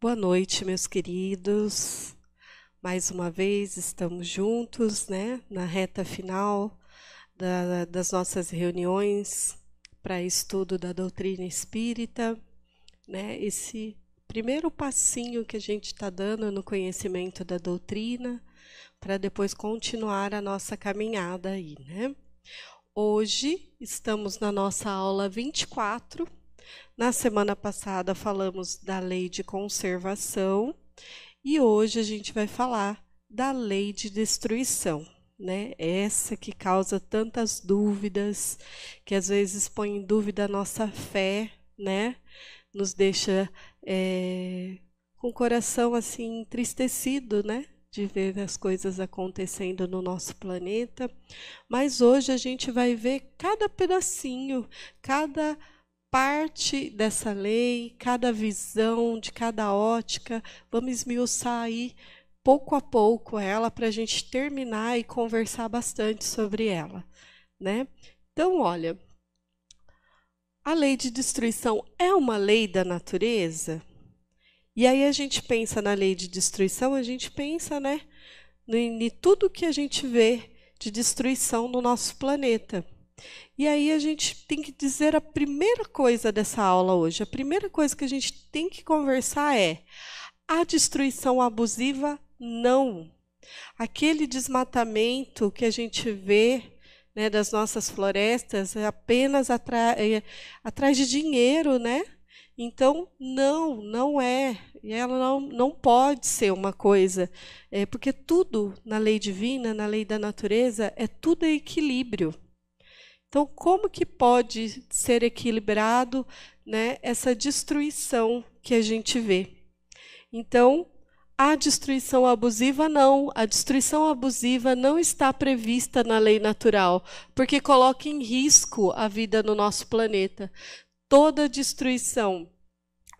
Boa noite, meus queridos. Mais uma vez estamos juntos, né, na reta final da, das nossas reuniões para estudo da doutrina espírita, né? Esse primeiro passinho que a gente está dando no conhecimento da doutrina para depois continuar a nossa caminhada aí, né? Hoje estamos na nossa aula 24 na semana passada falamos da lei de conservação e hoje a gente vai falar da lei de destruição, né? Essa que causa tantas dúvidas, que às vezes põe em dúvida a nossa fé, né? Nos deixa é, com o coração assim entristecido, né? de ver as coisas acontecendo no nosso planeta, mas hoje a gente vai ver cada pedacinho, cada parte dessa lei, cada visão, de cada ótica. Vamos esmiuçar aí pouco a pouco ela para a gente terminar e conversar bastante sobre ela, né? Então, olha, a lei de destruição é uma lei da natureza? E aí a gente pensa na lei de destruição, a gente pensa, né, em tudo que a gente vê de destruição no nosso planeta. E aí a gente tem que dizer a primeira coisa dessa aula hoje. A primeira coisa que a gente tem que conversar é a destruição abusiva não. Aquele desmatamento que a gente vê né, das nossas florestas é apenas atrai, é, atrás de dinheiro, né? Então, não, não é. E ela não, não pode ser uma coisa. É, porque tudo na lei divina, na lei da natureza, é tudo equilíbrio. Então, como que pode ser equilibrado né, essa destruição que a gente vê? Então, a destruição abusiva não, a destruição abusiva não está prevista na lei natural, porque coloca em risco a vida no nosso planeta. Toda destruição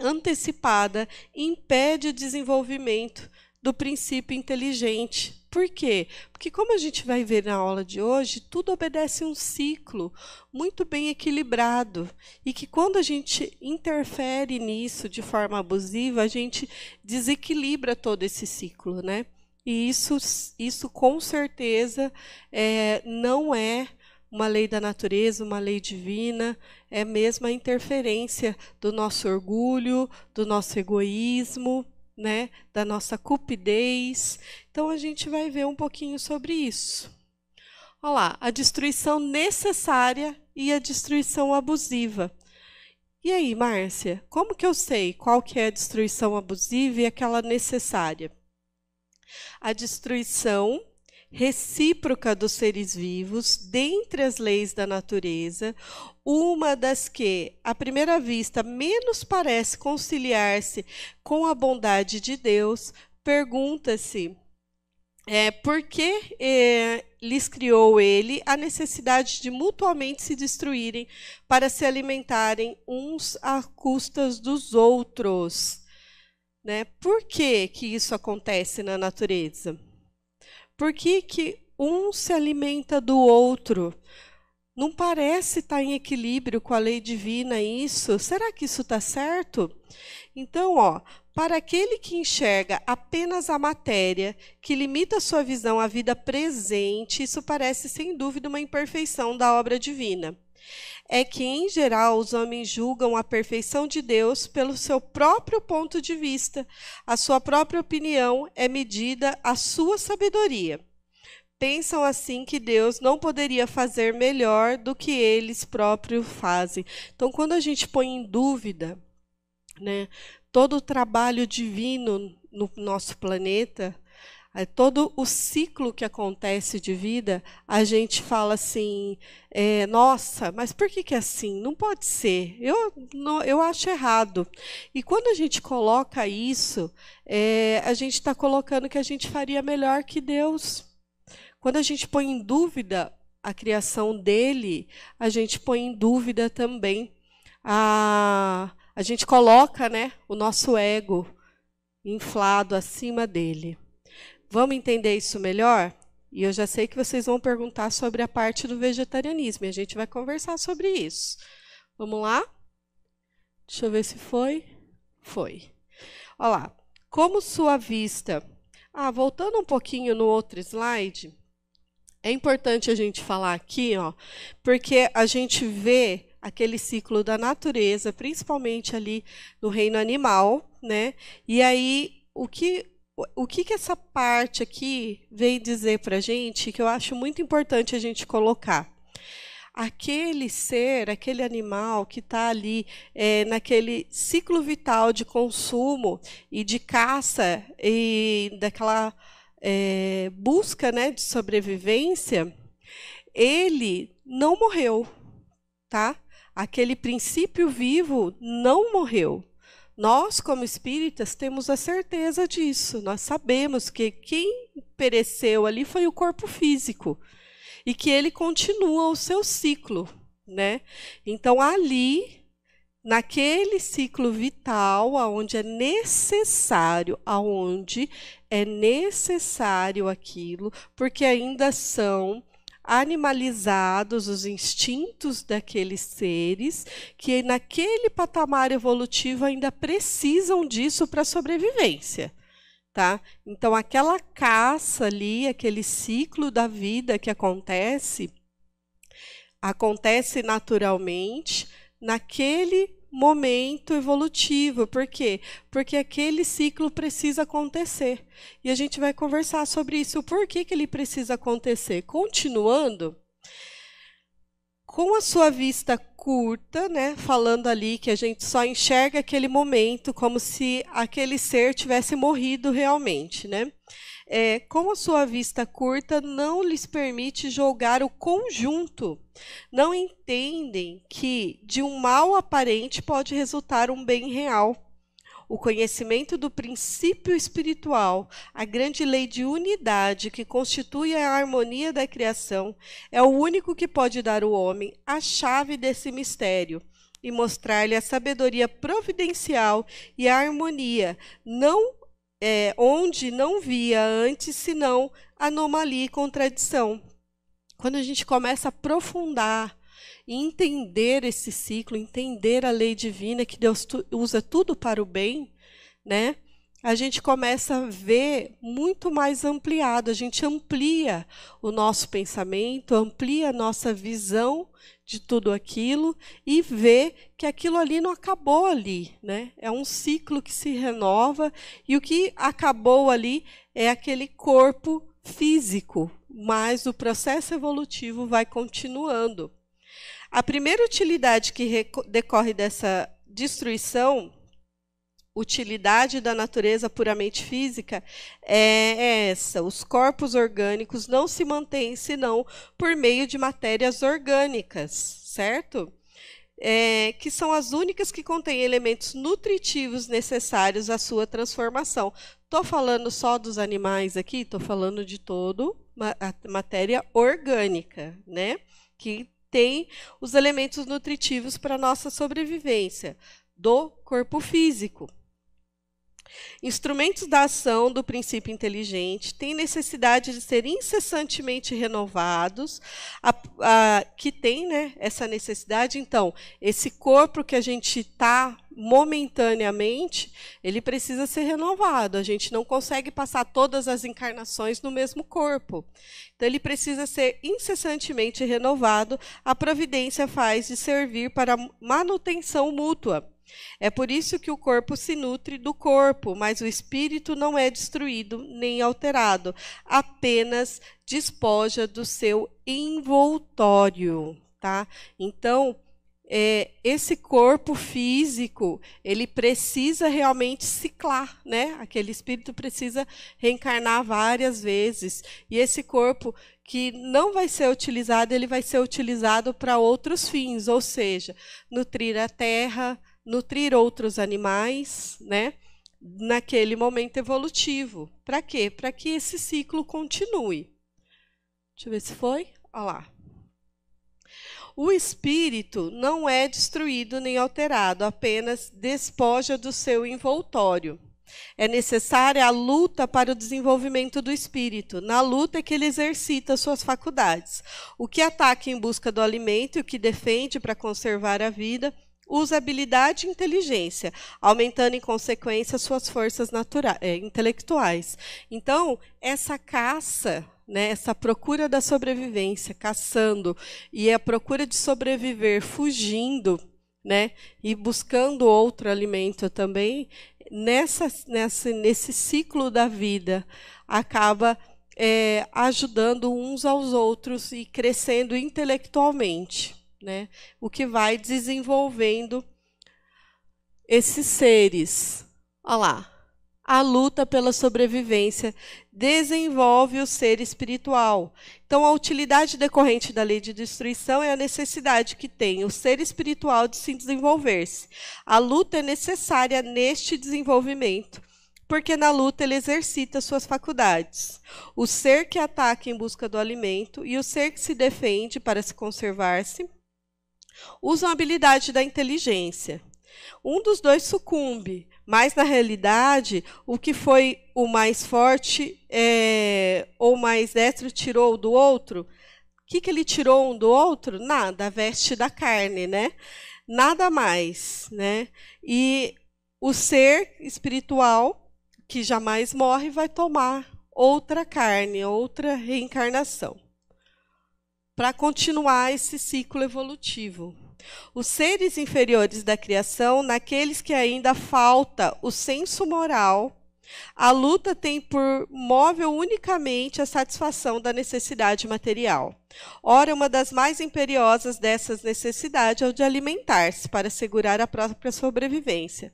antecipada impede o desenvolvimento do princípio inteligente, por quê? Porque, como a gente vai ver na aula de hoje, tudo obedece um ciclo muito bem equilibrado e que, quando a gente interfere nisso de forma abusiva, a gente desequilibra todo esse ciclo, né? E isso, isso com certeza, é, não é uma lei da natureza, uma lei divina, é mesmo a interferência do nosso orgulho, do nosso egoísmo né, da nossa cupidez. Então a gente vai ver um pouquinho sobre isso. Olha lá, a destruição necessária e a destruição abusiva. E aí, Márcia, como que eu sei qual que é a destruição abusiva e aquela necessária? A destruição recíproca dos seres vivos, dentre as leis da natureza, uma das que, à primeira vista, menos parece conciliar-se com a bondade de Deus, pergunta-se é, por que é, lhes criou ele a necessidade de mutuamente se destruírem para se alimentarem uns à custas dos outros. Né? Por que, que isso acontece na natureza? Por que, que um se alimenta do outro? Não parece estar tá em equilíbrio com a lei divina isso? Será que isso está certo? Então, ó, para aquele que enxerga apenas a matéria, que limita sua visão à vida presente, isso parece sem dúvida uma imperfeição da obra divina é que, em geral, os homens julgam a perfeição de Deus pelo seu próprio ponto de vista. A sua própria opinião é medida à sua sabedoria. Pensam assim que Deus não poderia fazer melhor do que eles próprios fazem. Então, quando a gente põe em dúvida né, todo o trabalho divino no nosso planeta, é todo o ciclo que acontece de vida, a gente fala assim: é, nossa, mas por que, que é assim? Não pode ser. Eu, não, eu acho errado. E quando a gente coloca isso, é, a gente está colocando que a gente faria melhor que Deus. Quando a gente põe em dúvida a criação dele, a gente põe em dúvida também a. A gente coloca né, o nosso ego inflado acima dele. Vamos entender isso melhor? E eu já sei que vocês vão perguntar sobre a parte do vegetarianismo, e a gente vai conversar sobre isso. Vamos lá? Deixa eu ver se foi. Foi. Olha lá. Como sua vista. Ah, voltando um pouquinho no outro slide, é importante a gente falar aqui, ó, porque a gente vê aquele ciclo da natureza, principalmente ali no reino animal, né? E aí o que o que, que essa parte aqui vem dizer para a gente que eu acho muito importante a gente colocar? Aquele ser, aquele animal que está ali é, naquele ciclo vital de consumo e de caça e daquela é, busca né, de sobrevivência, ele não morreu, tá? Aquele princípio vivo não morreu. Nós, como espíritas, temos a certeza disso. Nós sabemos que quem pereceu ali foi o corpo físico e que ele continua o seu ciclo, né? Então ali, naquele ciclo vital, aonde é necessário, aonde é necessário aquilo, porque ainda são animalizados os instintos daqueles seres que naquele patamar evolutivo ainda precisam disso para sobrevivência. Tá? Então, aquela caça ali, aquele ciclo da vida que acontece, acontece naturalmente naquele momento evolutivo. Por quê? Porque aquele ciclo precisa acontecer. E a gente vai conversar sobre isso. Por que, que ele precisa acontecer? Continuando, com a sua vista curta, né, falando ali que a gente só enxerga aquele momento como se aquele ser tivesse morrido realmente, né? é, como a sua vista curta não lhes permite julgar o conjunto, não entendem que de um mal aparente pode resultar um bem real. O conhecimento do princípio espiritual, a grande lei de unidade que constitui a harmonia da criação, é o único que pode dar ao homem a chave desse mistério e mostrar-lhe a sabedoria providencial e a harmonia, não é, onde não via antes senão anomalia e contradição. Quando a gente começa a aprofundar e entender esse ciclo, entender a lei divina que Deus tu, usa tudo para o bem, né? A gente começa a ver muito mais ampliado, a gente amplia o nosso pensamento, amplia a nossa visão de tudo aquilo e ver que aquilo ali não acabou ali, né? É um ciclo que se renova e o que acabou ali é aquele corpo físico, mas o processo evolutivo vai continuando. A primeira utilidade que decorre dessa destruição utilidade da natureza puramente física é, é essa: os corpos orgânicos não se mantêm senão por meio de matérias orgânicas, certo? É, que são as únicas que contêm elementos nutritivos necessários à sua transformação. Estou falando só dos animais aqui, estou falando de todo a matéria orgânica, né? Que tem os elementos nutritivos para nossa sobrevivência do corpo físico. Instrumentos da ação do princípio inteligente têm necessidade de ser incessantemente renovados, a, a, que tem né, essa necessidade. Então, esse corpo que a gente está momentaneamente, ele precisa ser renovado. A gente não consegue passar todas as encarnações no mesmo corpo. Então, ele precisa ser incessantemente renovado. A providência faz de servir para manutenção mútua é por isso que o corpo se nutre do corpo, mas o espírito não é destruído nem alterado, apenas despoja do seu envoltório, tá? Então, é, esse corpo físico ele precisa realmente ciclar, né? Aquele espírito precisa reencarnar várias vezes e esse corpo que não vai ser utilizado ele vai ser utilizado para outros fins, ou seja, nutrir a terra, nutrir outros animais, né? Naquele momento evolutivo. Para quê? Para que esse ciclo continue. Deixa eu ver se foi. Olha lá. O espírito não é destruído nem alterado, apenas despoja do seu envoltório. É necessária a luta para o desenvolvimento do espírito. Na luta é que ele exercita suas faculdades. O que ataca em busca do alimento e o que defende para conservar a vida usabilidade e inteligência, aumentando em consequência suas forças naturais, eh, intelectuais. Então, essa caça, né, essa procura da sobrevivência, caçando e a procura de sobreviver, fugindo, né, e buscando outro alimento também, nessa, nessa nesse ciclo da vida acaba é, ajudando uns aos outros e crescendo intelectualmente né? O que vai desenvolvendo esses seres. Olha lá. A luta pela sobrevivência desenvolve o ser espiritual. Então, a utilidade decorrente da lei de destruição é a necessidade que tem o ser espiritual de se desenvolver-se. A luta é necessária neste desenvolvimento, porque na luta ele exercita suas faculdades. O ser que ataca em busca do alimento e o ser que se defende para se conservar-se usam a habilidade da inteligência. Um dos dois sucumbe, mas na realidade, o que foi o mais forte é, ou mais destro tirou do outro. O que, que ele tirou um do outro? Nada, a veste da carne, né? Nada mais, né? E o ser espiritual, que jamais morre, vai tomar outra carne, outra reencarnação para continuar esse ciclo evolutivo. Os seres inferiores da criação, naqueles que ainda falta o senso moral, a luta tem por móvel unicamente a satisfação da necessidade material. Ora, uma das mais imperiosas dessas necessidades é o de alimentar-se para assegurar a própria sobrevivência.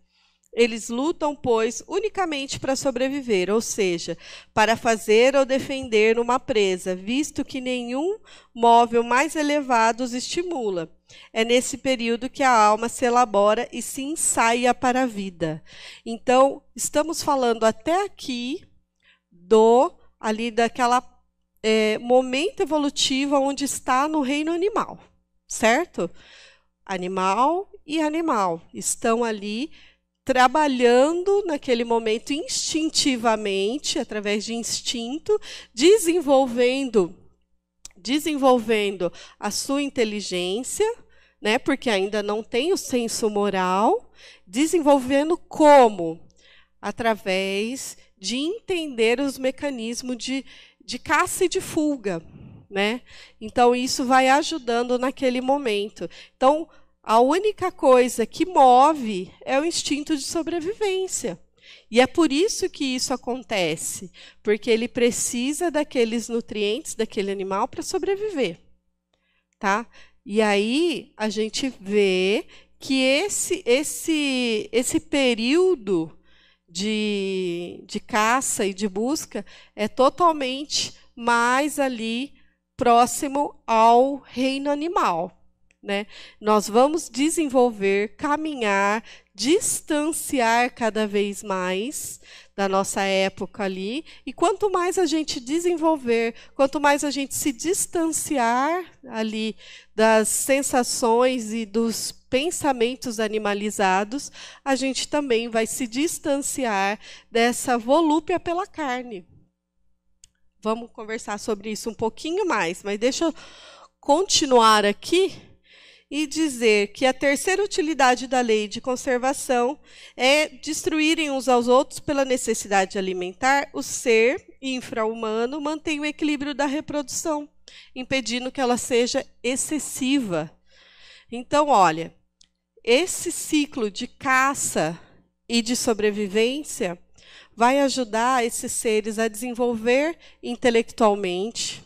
Eles lutam, pois, unicamente para sobreviver, ou seja, para fazer ou defender uma presa, visto que nenhum móvel mais elevado os estimula. É nesse período que a alma se elabora e se ensaia para a vida. Então, estamos falando até aqui do ali daquela é, momento evolutivo onde está no reino animal, certo? Animal e animal estão ali trabalhando naquele momento instintivamente, através de instinto, desenvolvendo desenvolvendo a sua inteligência, né? Porque ainda não tem o senso moral, desenvolvendo como através de entender os mecanismos de, de caça e de fuga, né? Então isso vai ajudando naquele momento. Então a única coisa que move é o instinto de sobrevivência. E é por isso que isso acontece, porque ele precisa daqueles nutrientes daquele animal para sobreviver. Tá? E aí a gente vê que esse esse esse período de, de caça e de busca é totalmente mais ali próximo ao reino animal. Né? Nós vamos desenvolver, caminhar, distanciar cada vez mais da nossa época ali. E quanto mais a gente desenvolver, quanto mais a gente se distanciar ali das sensações e dos pensamentos animalizados, a gente também vai se distanciar dessa volúpia pela carne. Vamos conversar sobre isso um pouquinho mais, mas deixa eu continuar aqui e dizer que a terceira utilidade da lei de conservação é destruírem uns aos outros pela necessidade de alimentar, o ser infra-humano mantém o equilíbrio da reprodução, impedindo que ela seja excessiva. Então, olha, esse ciclo de caça e de sobrevivência vai ajudar esses seres a desenvolver intelectualmente,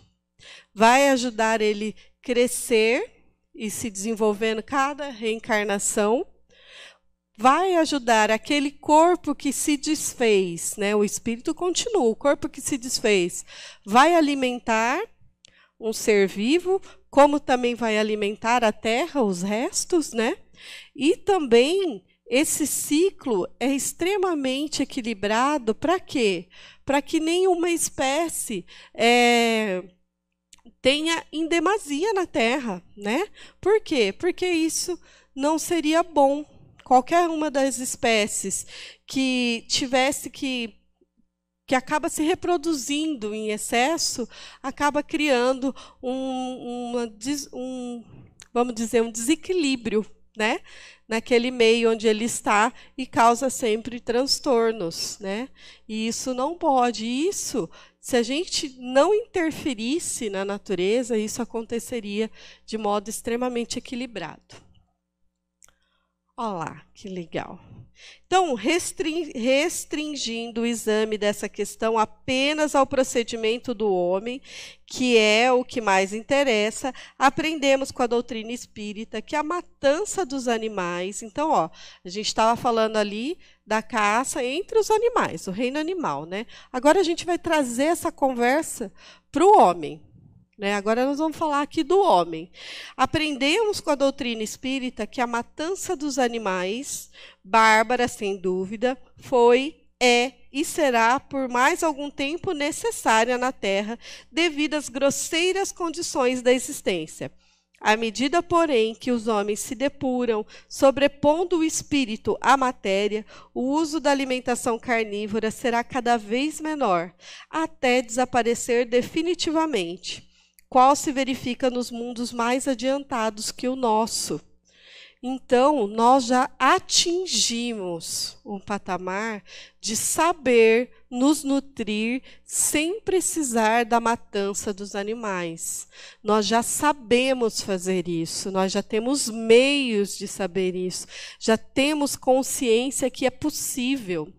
vai ajudar ele crescer e se desenvolvendo cada reencarnação, vai ajudar aquele corpo que se desfez, né? O espírito continua, o corpo que se desfez vai alimentar um ser vivo, como também vai alimentar a terra, os restos, né? E também esse ciclo é extremamente equilibrado para quê? Para que nenhuma espécie é, tenha em demasia na terra, né? Por quê? Porque isso não seria bom. Qualquer uma das espécies que tivesse que que acaba se reproduzindo em excesso, acaba criando um, uma, um vamos dizer um desequilíbrio, né? Naquele meio onde ele está e causa sempre transtornos, né? E isso não pode. Isso se a gente não interferisse na natureza, isso aconteceria de modo extremamente equilibrado. Olha lá, que legal. Então, restringindo o exame dessa questão apenas ao procedimento do homem, que é o que mais interessa, aprendemos com a doutrina espírita que é a matança dos animais. Então, ó, a gente estava falando ali da caça entre os animais, o reino animal. Né? Agora a gente vai trazer essa conversa para o homem. Né? Agora nós vamos falar aqui do homem. Aprendemos com a doutrina espírita que a matança dos animais, bárbara sem dúvida, foi, é e será por mais algum tempo necessária na Terra, devido às grosseiras condições da existência. À medida, porém, que os homens se depuram, sobrepondo o espírito à matéria, o uso da alimentação carnívora será cada vez menor, até desaparecer definitivamente, qual se verifica nos mundos mais adiantados que o nosso. Então, nós já atingimos um patamar de saber nos nutrir sem precisar da matança dos animais. Nós já sabemos fazer isso, nós já temos meios de saber isso, já temos consciência que é possível.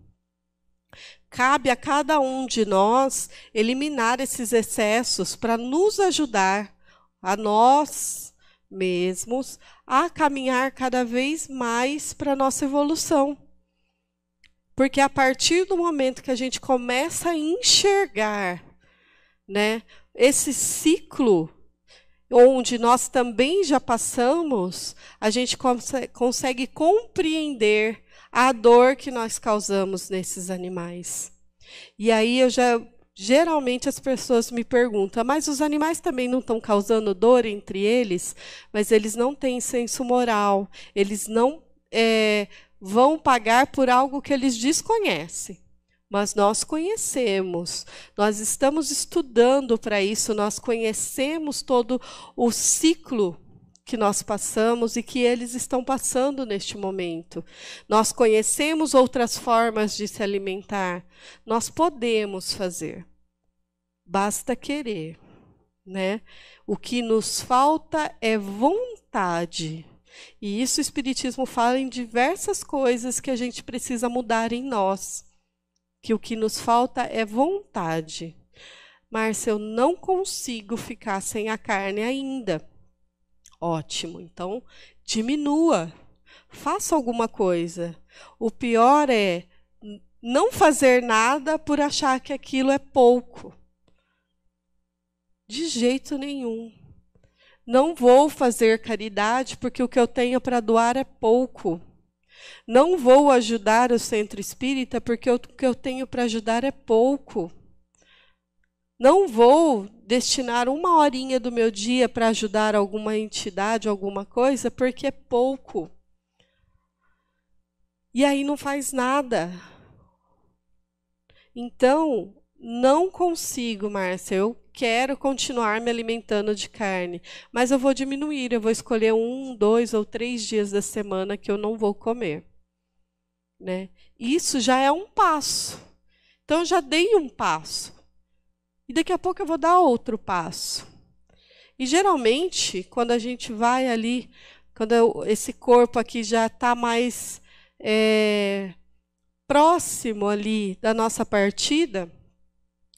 Cabe a cada um de nós eliminar esses excessos para nos ajudar a nós mesmos a caminhar cada vez mais para a nossa evolução. Porque a partir do momento que a gente começa a enxergar né, esse ciclo onde nós também já passamos, a gente cons consegue compreender a dor que nós causamos nesses animais. E aí eu já Geralmente as pessoas me perguntam, mas os animais também não estão causando dor entre eles? Mas eles não têm senso moral, eles não é, vão pagar por algo que eles desconhecem mas nós conhecemos, nós estamos estudando para isso, nós conhecemos todo o ciclo que nós passamos e que eles estão passando neste momento. Nós conhecemos outras formas de se alimentar. Nós podemos fazer. Basta querer, né? O que nos falta é vontade. E isso o espiritismo fala em diversas coisas que a gente precisa mudar em nós. Que o que nos falta é vontade. Márcia, eu não consigo ficar sem a carne ainda. Ótimo. Então, diminua. Faça alguma coisa. O pior é não fazer nada por achar que aquilo é pouco. De jeito nenhum. Não vou fazer caridade porque o que eu tenho para doar é pouco. Não vou ajudar o centro espírita porque o que eu tenho para ajudar é pouco. Não vou destinar uma horinha do meu dia para ajudar alguma entidade, alguma coisa, porque é pouco. E aí não faz nada. Então, não consigo, Márcia. Eu quero continuar me alimentando de carne, mas eu vou diminuir. Eu vou escolher um, dois ou três dias da semana que eu não vou comer. Né? Isso já é um passo. Então, já dei um passo e daqui a pouco eu vou dar outro passo. E geralmente, quando a gente vai ali, quando eu, esse corpo aqui já está mais é, próximo ali da nossa partida,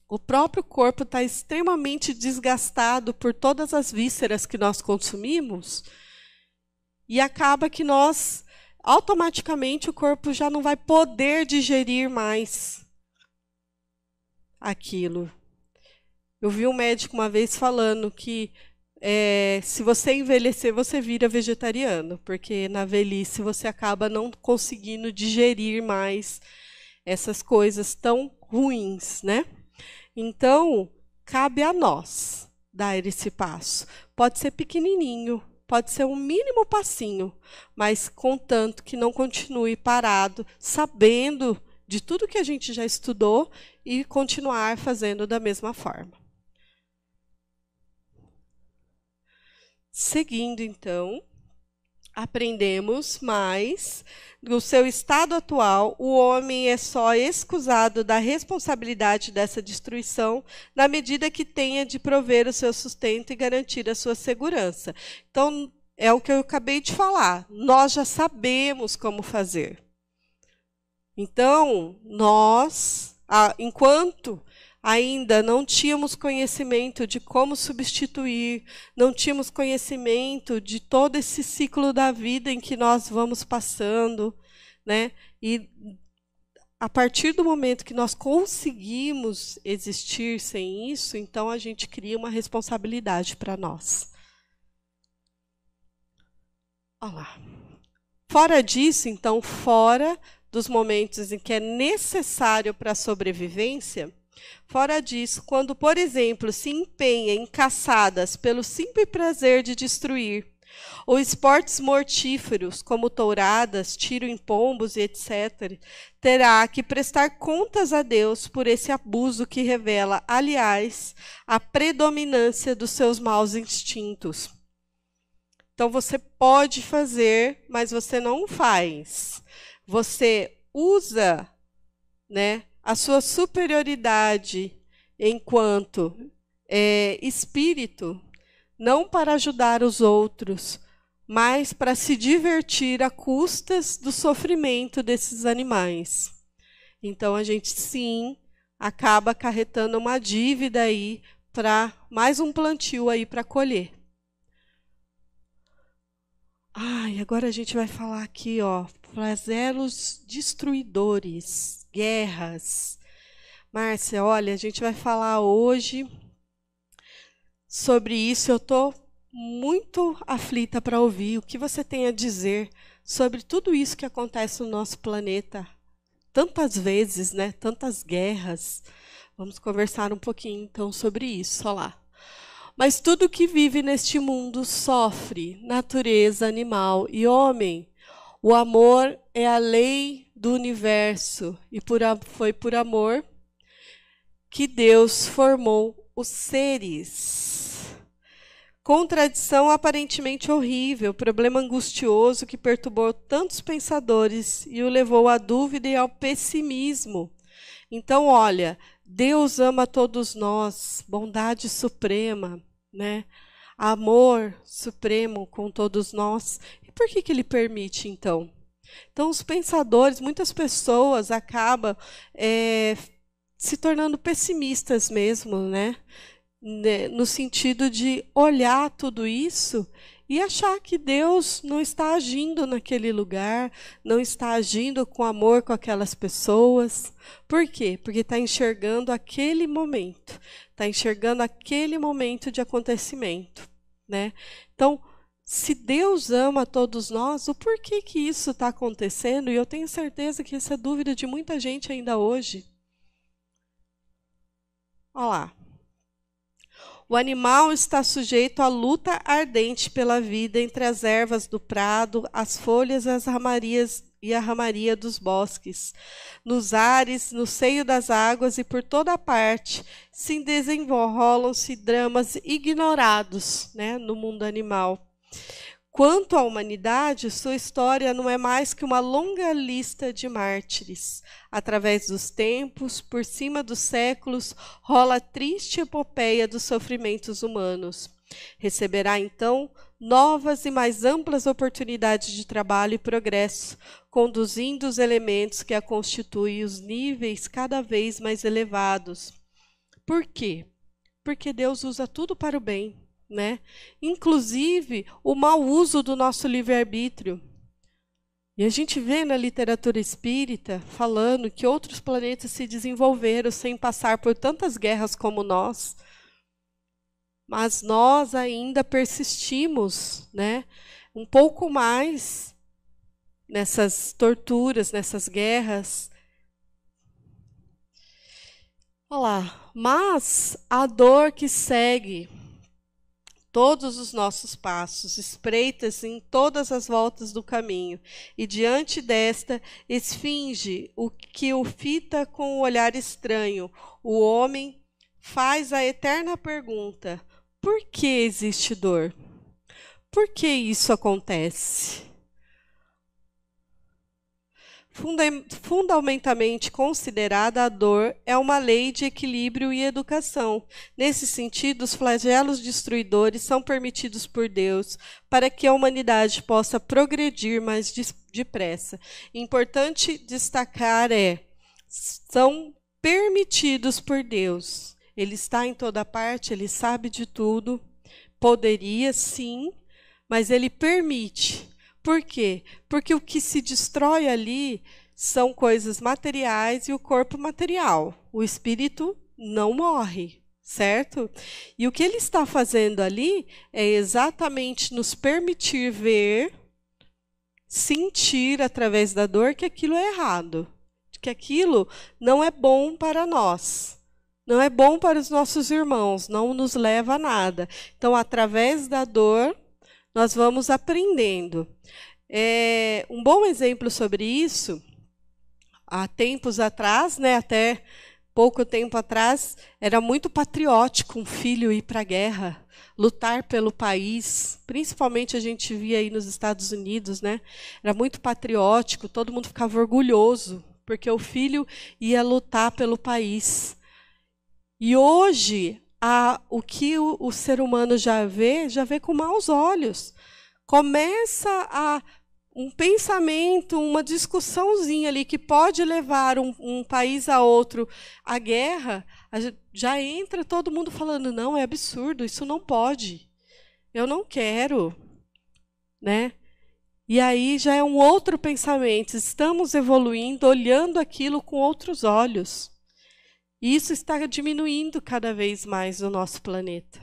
o próprio corpo está extremamente desgastado por todas as vísceras que nós consumimos e acaba que nós automaticamente o corpo já não vai poder digerir mais aquilo. Eu vi um médico uma vez falando que é, se você envelhecer, você vira vegetariano, porque na velhice você acaba não conseguindo digerir mais essas coisas tão ruins, né? Então, cabe a nós dar esse passo. Pode ser pequenininho, pode ser um mínimo passinho, mas contanto que não continue parado, sabendo de tudo que a gente já estudou e continuar fazendo da mesma forma. Seguindo, então, aprendemos mais do seu estado atual, o homem é só excusado da responsabilidade dessa destruição na medida que tenha de prover o seu sustento e garantir a sua segurança. Então, é o que eu acabei de falar. Nós já sabemos como fazer. Então, nós, enquanto ainda não tínhamos conhecimento de como substituir, não tínhamos conhecimento de todo esse ciclo da vida em que nós vamos passando, né? E a partir do momento que nós conseguimos existir sem isso, então a gente cria uma responsabilidade para nós. Olá. Fora disso, então, fora dos momentos em que é necessário para a sobrevivência, Fora disso, quando, por exemplo, se empenha em caçadas pelo simples prazer de destruir, ou esportes mortíferos, como touradas, tiro em pombos e etc., terá que prestar contas a Deus por esse abuso que revela, aliás, a predominância dos seus maus instintos. Então você pode fazer, mas você não faz. Você usa, né, a sua superioridade enquanto é, espírito, não para ajudar os outros, mas para se divertir a custas do sofrimento desses animais. Então a gente sim acaba acarretando uma dívida aí para mais um plantio aí para colher. Ai, agora a gente vai falar aqui, ó, prazeros destruidores guerras. Márcia, olha, a gente vai falar hoje sobre isso. Eu estou muito aflita para ouvir o que você tem a dizer sobre tudo isso que acontece no nosso planeta. Tantas vezes, né? Tantas guerras. Vamos conversar um pouquinho então sobre isso, olha lá. Mas tudo que vive neste mundo sofre, natureza, animal e homem. O amor é a lei do universo e por, foi por amor que Deus formou os seres. Contradição aparentemente horrível, problema angustioso que perturbou tantos pensadores e o levou à dúvida e ao pessimismo. Então, olha, Deus ama todos nós, bondade suprema, né? Amor supremo com todos nós. E por que, que ele permite, então? Então, os pensadores, muitas pessoas acabam é, se tornando pessimistas mesmo, né? né? No sentido de olhar tudo isso e achar que Deus não está agindo naquele lugar, não está agindo com amor com aquelas pessoas. Por quê? Porque está enxergando aquele momento, está enxergando aquele momento de acontecimento. Né? Então, se Deus ama todos nós, o porquê que isso está acontecendo? E eu tenho certeza que essa é dúvida de muita gente ainda hoje. Olha lá. O animal está sujeito à luta ardente pela vida entre as ervas do prado, as folhas as ramarias e a ramaria dos bosques. Nos ares, no seio das águas e por toda parte se desenrolam-se dramas ignorados né, no mundo animal Quanto à humanidade, sua história não é mais que uma longa lista de mártires. Através dos tempos, por cima dos séculos, rola a triste epopeia dos sofrimentos humanos. Receberá, então, novas e mais amplas oportunidades de trabalho e progresso, conduzindo os elementos que a constituem os níveis cada vez mais elevados. Por quê? Porque Deus usa tudo para o bem né? Inclusive o mau uso do nosso livre-arbítrio. E a gente vê na literatura espírita falando que outros planetas se desenvolveram sem passar por tantas guerras como nós, mas nós ainda persistimos, né? Um pouco mais nessas torturas, nessas guerras. Olha lá, mas a dor que segue todos os nossos passos, espreitas em assim, todas as voltas do caminho, e diante desta esfinge o que o fita com o um olhar estranho, o homem faz a eterna pergunta: por que existe dor? Por que isso acontece? fundamentalmente considerada a dor é uma lei de equilíbrio e educação. Nesse sentido, os flagelos destruidores são permitidos por Deus para que a humanidade possa progredir mais depressa. Importante destacar é são permitidos por Deus. Ele está em toda parte, ele sabe de tudo. Poderia sim, mas ele permite por quê? Porque o que se destrói ali são coisas materiais e o corpo material. O espírito não morre, certo? E o que ele está fazendo ali é exatamente nos permitir ver, sentir através da dor que aquilo é errado, que aquilo não é bom para nós. Não é bom para os nossos irmãos, não nos leva a nada. Então, através da dor, nós vamos aprendendo. É, um bom exemplo sobre isso, há tempos atrás, né, até pouco tempo atrás, era muito patriótico um filho ir para a guerra, lutar pelo país. Principalmente a gente via aí nos Estados Unidos, né? Era muito patriótico, todo mundo ficava orgulhoso, porque o filho ia lutar pelo país. E hoje a, o que o, o ser humano já vê, já vê com maus olhos. Começa a um pensamento, uma discussãozinha ali que pode levar um, um país a outro à guerra, a, já entra todo mundo falando: não, é absurdo, isso não pode, eu não quero. Né? E aí já é um outro pensamento, estamos evoluindo, olhando aquilo com outros olhos. E isso está diminuindo cada vez mais no nosso planeta.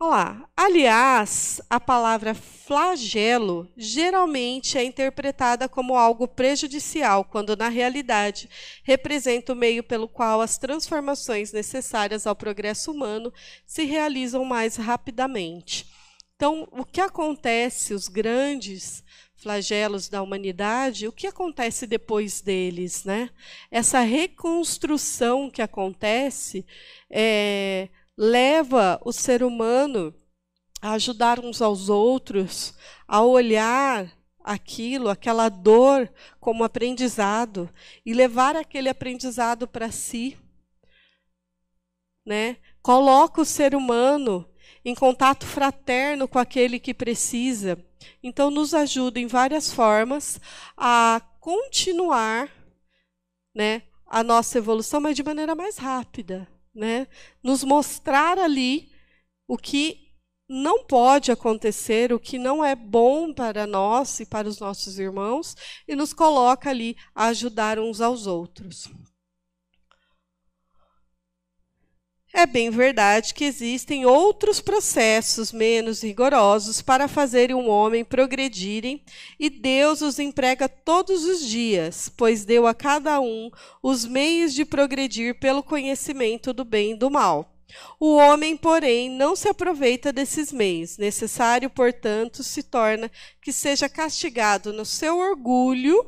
Olá, Aliás, a palavra flagelo geralmente é interpretada como algo prejudicial, quando na realidade representa o meio pelo qual as transformações necessárias ao progresso humano se realizam mais rapidamente. Então, o que acontece, os grandes flagelos da humanidade, o que acontece depois deles, né? Essa reconstrução que acontece é, leva o ser humano a ajudar uns aos outros, a olhar aquilo, aquela dor como aprendizado e levar aquele aprendizado para si, né? Coloca o ser humano em contato fraterno com aquele que precisa. Então, nos ajuda em várias formas a continuar né, a nossa evolução, mas de maneira mais rápida. Né? Nos mostrar ali o que não pode acontecer, o que não é bom para nós e para os nossos irmãos, e nos coloca ali a ajudar uns aos outros. É bem verdade que existem outros processos menos rigorosos para fazer um homem progredirem, e Deus os emprega todos os dias, pois deu a cada um os meios de progredir pelo conhecimento do bem e do mal. O homem, porém, não se aproveita desses meios. Necessário, portanto, se torna que seja castigado no seu orgulho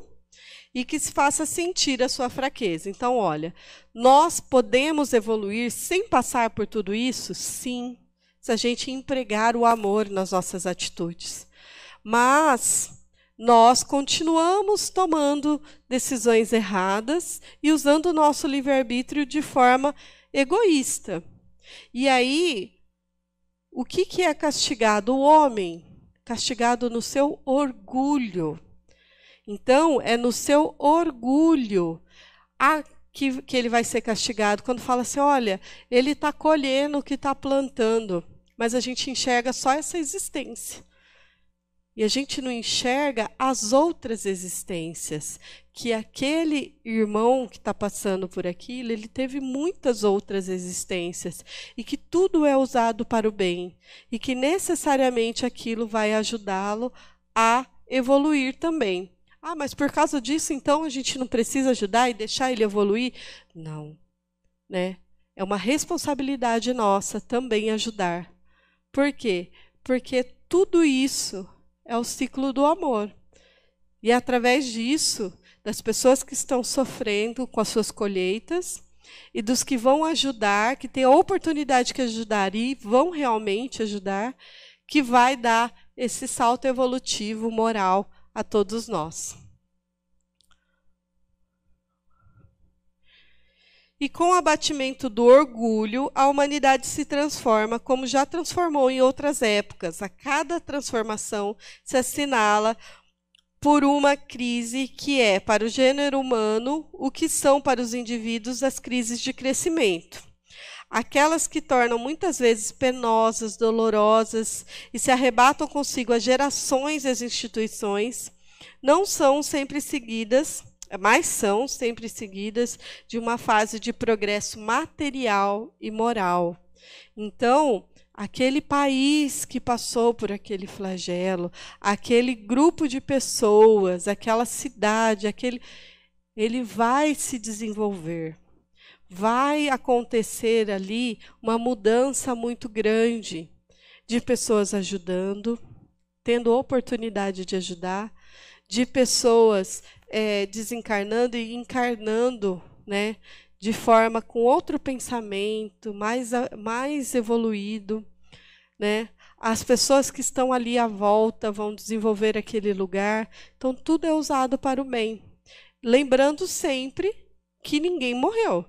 e que se faça sentir a sua fraqueza. Então, olha, nós podemos evoluir sem passar por tudo isso? Sim, se a gente empregar o amor nas nossas atitudes. Mas nós continuamos tomando decisões erradas e usando o nosso livre-arbítrio de forma egoísta. E aí, o que, que é castigado? O homem castigado no seu orgulho. Então, é no seu orgulho que, que ele vai ser castigado. Quando fala assim, olha, ele está colhendo o que está plantando, mas a gente enxerga só essa existência. E a gente não enxerga as outras existências, que aquele irmão que está passando por aquilo, ele teve muitas outras existências, e que tudo é usado para o bem, e que necessariamente aquilo vai ajudá-lo a evoluir também. Ah, mas por causa disso, então a gente não precisa ajudar e deixar ele evoluir? Não. Né? É uma responsabilidade nossa também ajudar. Por quê? Porque tudo isso é o ciclo do amor. E é através disso, das pessoas que estão sofrendo com as suas colheitas, e dos que vão ajudar, que têm a oportunidade de ajudar e vão realmente ajudar, que vai dar esse salto evolutivo moral a todos nós. E com o abatimento do orgulho, a humanidade se transforma, como já transformou em outras épocas. A cada transformação se assinala por uma crise que é, para o gênero humano, o que são para os indivíduos as crises de crescimento aquelas que tornam muitas vezes penosas, dolorosas e se arrebatam consigo as gerações e as instituições, não são sempre seguidas, mas são sempre seguidas de uma fase de progresso material e moral. Então, aquele país que passou por aquele flagelo, aquele grupo de pessoas, aquela cidade, aquele ele vai se desenvolver vai acontecer ali uma mudança muito grande de pessoas ajudando, tendo oportunidade de ajudar, de pessoas é, desencarnando e encarnando, né? De forma com outro pensamento, mais, mais evoluído, né? As pessoas que estão ali à volta vão desenvolver aquele lugar. Então, tudo é usado para o bem. Lembrando sempre que ninguém morreu.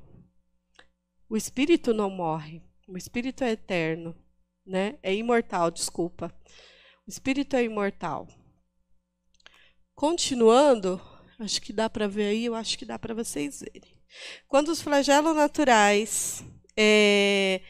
O espírito não morre, o espírito é eterno, né? É imortal, desculpa. O espírito é imortal. Continuando, acho que dá para ver aí, eu acho que dá para vocês verem. Quando os flagelos naturais, é,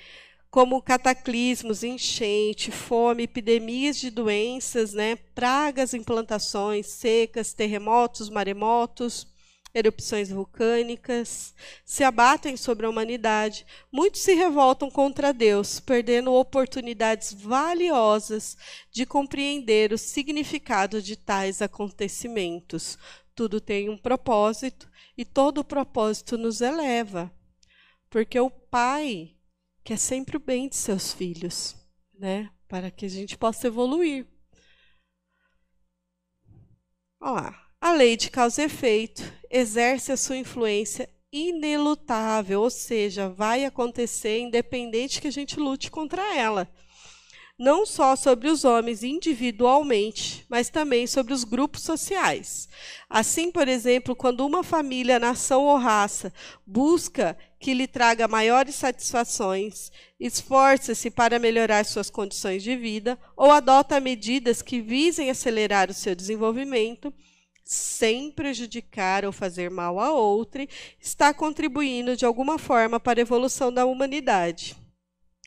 como cataclismos, enchente, fome, epidemias de doenças, né, pragas, implantações, secas, terremotos, maremotos, erupções vulcânicas se abatem sobre a humanidade, muitos se revoltam contra Deus, perdendo oportunidades valiosas de compreender o significado de tais acontecimentos. Tudo tem um propósito e todo propósito nos eleva, porque o Pai quer é sempre o bem de seus filhos, né? Para que a gente possa evoluir. Olha lá. A lei de causa e efeito exerce a sua influência inelutável, ou seja, vai acontecer independente que a gente lute contra ela. Não só sobre os homens individualmente, mas também sobre os grupos sociais. Assim, por exemplo, quando uma família, nação ou raça busca que lhe traga maiores satisfações, esforça-se para melhorar suas condições de vida ou adota medidas que visem acelerar o seu desenvolvimento, sem prejudicar ou fazer mal a outra, está contribuindo de alguma forma para a evolução da humanidade.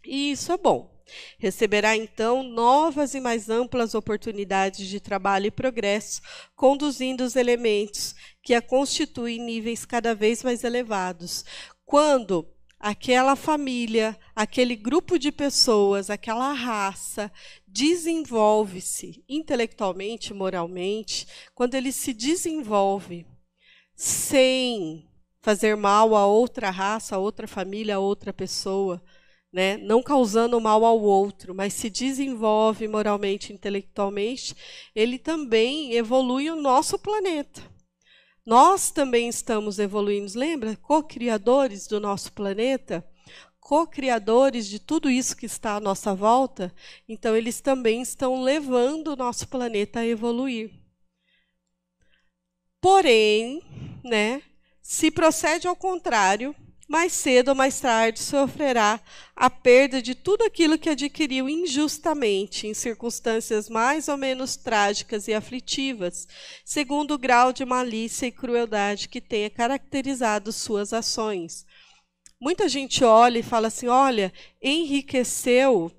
E isso é bom. Receberá então novas e mais amplas oportunidades de trabalho e progresso, conduzindo os elementos que a constituem em níveis cada vez mais elevados. Quando aquela família, aquele grupo de pessoas, aquela raça desenvolve-se intelectualmente, moralmente, quando ele se desenvolve sem fazer mal a outra raça, a outra família, a outra pessoa, né? não causando mal ao outro, mas se desenvolve moralmente, intelectualmente, ele também evolui o nosso planeta. Nós também estamos evoluindo, lembra? Co-criadores do nosso planeta, co-criadores de tudo isso que está à nossa volta, então eles também estão levando o nosso planeta a evoluir. Porém, né, se procede ao contrário, mais cedo ou mais tarde sofrerá a perda de tudo aquilo que adquiriu injustamente, em circunstâncias mais ou menos trágicas e aflitivas, segundo o grau de malícia e crueldade que tenha caracterizado suas ações. Muita gente olha e fala assim: olha, enriqueceu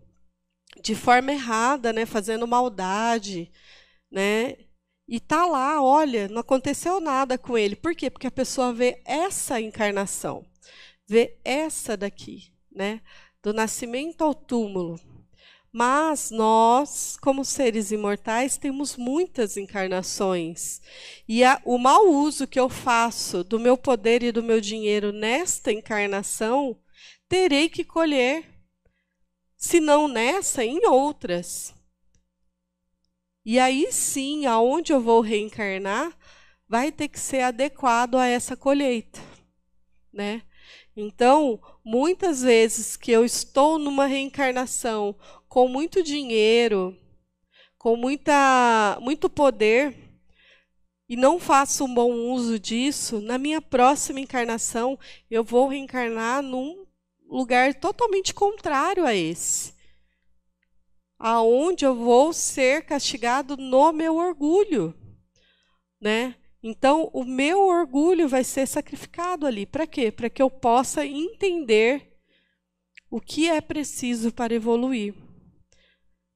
de forma errada, né, fazendo maldade, né? E tá lá, olha, não aconteceu nada com ele. Por quê? Porque a pessoa vê essa encarnação ver essa daqui, né? Do nascimento ao túmulo. Mas nós, como seres imortais, temos muitas encarnações. E a, o mau uso que eu faço do meu poder e do meu dinheiro nesta encarnação, terei que colher, se não nessa, em outras. E aí sim, aonde eu vou reencarnar, vai ter que ser adequado a essa colheita. Né? Então, muitas vezes que eu estou numa reencarnação com muito dinheiro, com muita, muito poder, e não faço um bom uso disso, na minha próxima encarnação eu vou reencarnar num lugar totalmente contrário a esse. Aonde eu vou ser castigado no meu orgulho, né? Então, o meu orgulho vai ser sacrificado ali. Para quê? Para que eu possa entender o que é preciso para evoluir.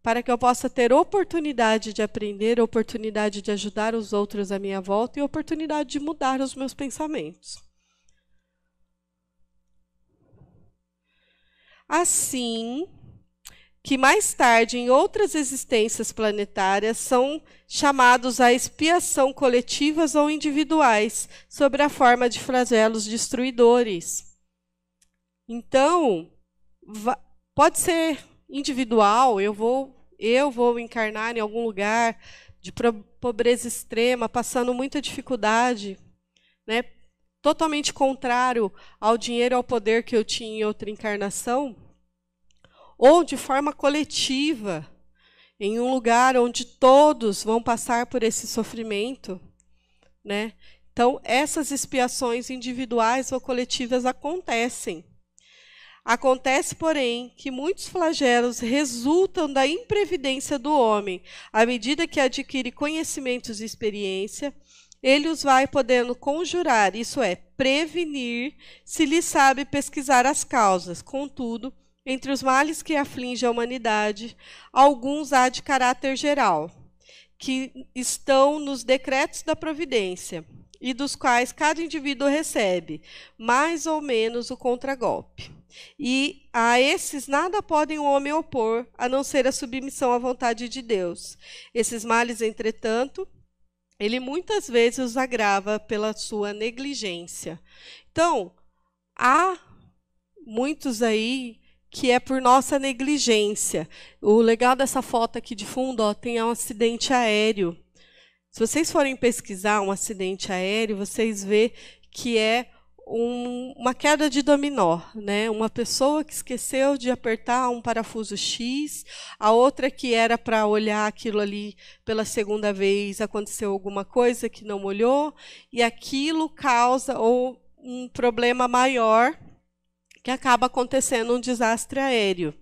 Para que eu possa ter oportunidade de aprender, oportunidade de ajudar os outros à minha volta e oportunidade de mudar os meus pensamentos. Assim, que mais tarde, em outras existências planetárias, são chamados à expiação coletivas ou individuais, sob a forma de flagelos destruidores. Então, pode ser individual, eu vou, eu vou encarnar em algum lugar de pobreza extrema, passando muita dificuldade, né? totalmente contrário ao dinheiro e ao poder que eu tinha em outra encarnação ou de forma coletiva, em um lugar onde todos vão passar por esse sofrimento, né? Então, essas expiações individuais ou coletivas acontecem. Acontece, porém, que muitos flagelos resultam da imprevidência do homem. À medida que adquire conhecimentos e experiência, ele os vai podendo conjurar, isso é, prevenir, se lhe sabe pesquisar as causas. Contudo, entre os males que aflige a humanidade, alguns há de caráter geral, que estão nos decretos da providência e dos quais cada indivíduo recebe mais ou menos o contragolpe. E a esses nada podem o homem opor, a não ser a submissão à vontade de Deus. Esses males, entretanto, ele muitas vezes os agrava pela sua negligência. Então, há muitos aí que é por nossa negligência. O legal dessa foto aqui de fundo ó, tem um acidente aéreo. Se vocês forem pesquisar um acidente aéreo, vocês vê que é um, uma queda de dominó, né? Uma pessoa que esqueceu de apertar um parafuso X, a outra que era para olhar aquilo ali pela segunda vez, aconteceu alguma coisa que não molhou, e aquilo causa ou um problema maior que acaba acontecendo um desastre aéreo.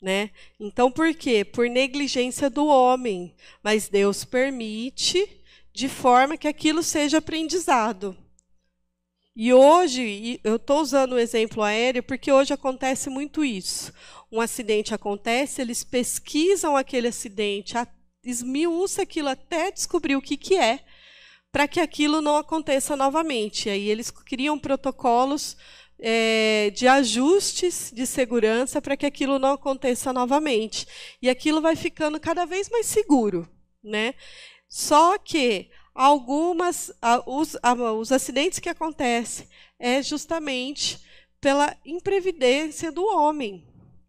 Né? Então, por quê? Por negligência do homem. Mas Deus permite de forma que aquilo seja aprendizado. E hoje, eu estou usando o exemplo aéreo porque hoje acontece muito isso. Um acidente acontece, eles pesquisam aquele acidente, esmiuçam aquilo até descobrir o que, que é, para que aquilo não aconteça novamente. E aí eles criam protocolos é, de ajustes de segurança para que aquilo não aconteça novamente. E aquilo vai ficando cada vez mais seguro. Né? Só que algumas os, os acidentes que acontecem é justamente pela imprevidência do homem,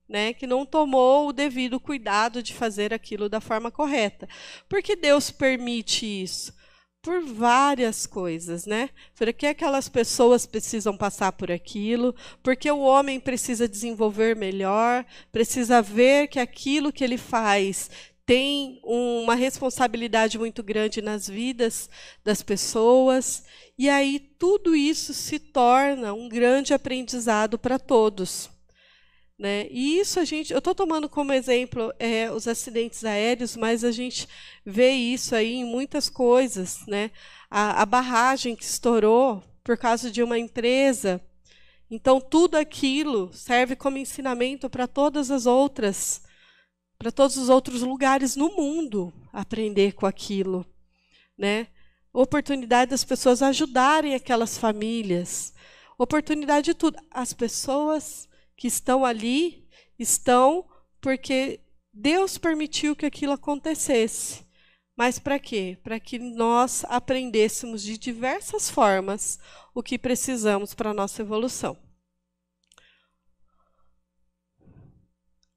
né, que não tomou o devido cuidado de fazer aquilo da forma correta. Por que Deus permite isso? por várias coisas, né? Por é que aquelas pessoas precisam passar por aquilo? Porque o homem precisa desenvolver melhor, precisa ver que aquilo que ele faz tem uma responsabilidade muito grande nas vidas das pessoas, e aí tudo isso se torna um grande aprendizado para todos. Né? E isso a gente, eu estou tomando como exemplo é, os acidentes aéreos, mas a gente vê isso aí em muitas coisas. Né? A, a barragem que estourou por causa de uma empresa. Então, tudo aquilo serve como ensinamento para todas as outras, para todos os outros lugares no mundo aprender com aquilo. Né? Oportunidade das pessoas ajudarem aquelas famílias. Oportunidade de tudo. As pessoas que estão ali estão porque Deus permitiu que aquilo acontecesse. Mas para quê? Para que nós aprendêssemos de diversas formas o que precisamos para a nossa evolução.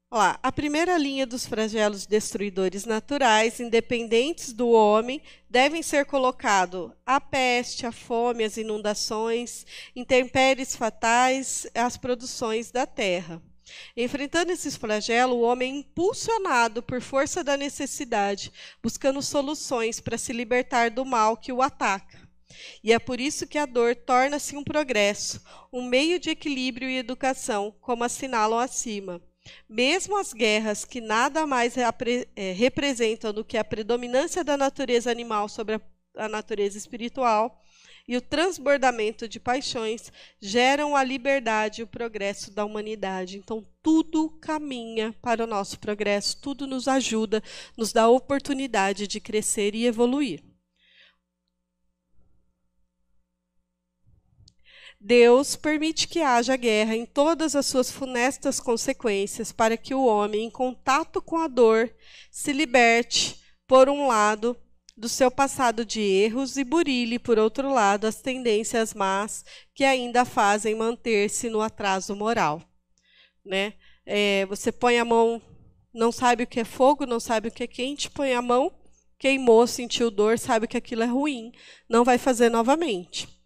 Lá, a primeira linha dos flagelos destruidores naturais, independentes do homem, devem ser colocado a peste, a fome, as inundações, intempéries fatais, as produções da terra. Enfrentando esses flagelos, o homem é impulsionado por força da necessidade, buscando soluções para se libertar do mal que o ataca. E é por isso que a dor torna-se um progresso, um meio de equilíbrio e educação, como assinalam acima. Mesmo as guerras, que nada mais é, representam do que a predominância da natureza animal sobre a natureza espiritual e o transbordamento de paixões, geram a liberdade e o progresso da humanidade. Então, tudo caminha para o nosso progresso, tudo nos ajuda, nos dá a oportunidade de crescer e evoluir. Deus permite que haja guerra em todas as suas funestas consequências para que o homem, em contato com a dor, se liberte, por um lado, do seu passado de erros e burile, por outro lado, as tendências más que ainda fazem manter-se no atraso moral. Né? É, você põe a mão, não sabe o que é fogo, não sabe o que é quente, põe a mão, queimou, sentiu dor, sabe que aquilo é ruim, não vai fazer novamente.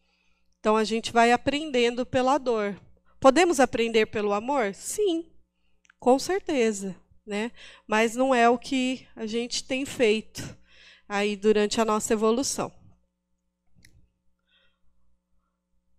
Então a gente vai aprendendo pela dor. Podemos aprender pelo amor? Sim, com certeza, né? Mas não é o que a gente tem feito aí durante a nossa evolução.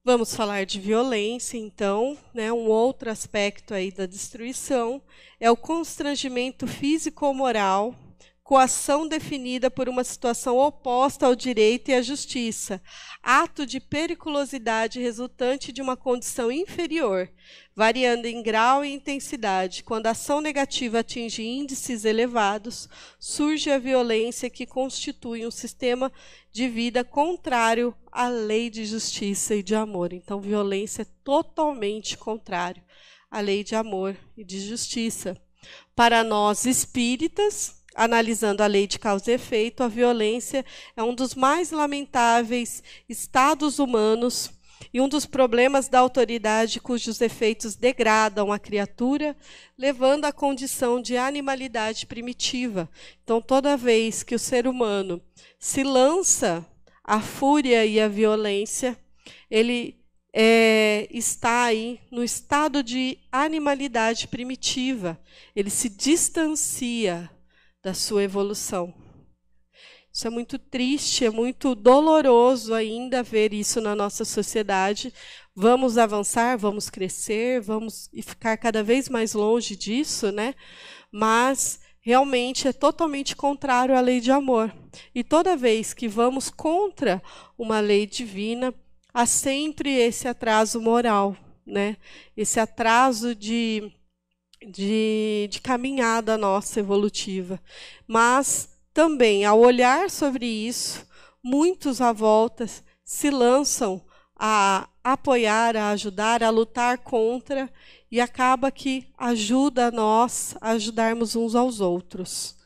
Vamos falar de violência, então, né? Um outro aspecto aí da destruição é o constrangimento físico ou moral coação definida por uma situação oposta ao direito e à justiça, ato de periculosidade resultante de uma condição inferior, variando em grau e intensidade. Quando a ação negativa atinge índices elevados, surge a violência que constitui um sistema de vida contrário à lei de justiça e de amor. Então, violência é totalmente contrário à lei de amor e de justiça. Para nós espíritas, analisando a lei de causa e efeito, a violência é um dos mais lamentáveis estados humanos e um dos problemas da autoridade cujos efeitos degradam a criatura, levando à condição de animalidade primitiva. Então, toda vez que o ser humano se lança à fúria e à violência, ele é, está aí no estado de animalidade primitiva. Ele se distancia da sua evolução. Isso é muito triste, é muito doloroso ainda ver isso na nossa sociedade. Vamos avançar, vamos crescer, vamos ficar cada vez mais longe disso, né? Mas realmente é totalmente contrário à lei de amor. E toda vez que vamos contra uma lei divina, há sempre esse atraso moral, né? Esse atraso de de, de caminhada nossa evolutiva. Mas também, ao olhar sobre isso, muitos à volta se lançam a apoiar, a ajudar, a lutar contra e acaba que ajuda nós a ajudarmos uns aos outros.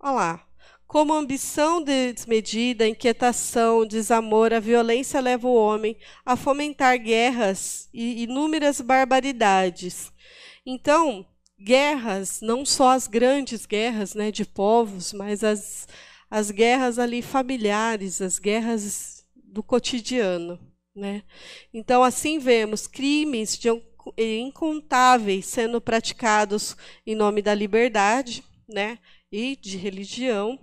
Olha lá, como ambição desmedida, inquietação, desamor, a violência leva o homem a fomentar guerras e inúmeras barbaridades. Então, guerras, não só as grandes guerras né, de povos, mas as, as guerras ali familiares, as guerras do cotidiano. Né? Então, assim vemos crimes de eh, incontáveis sendo praticados em nome da liberdade né, e de religião,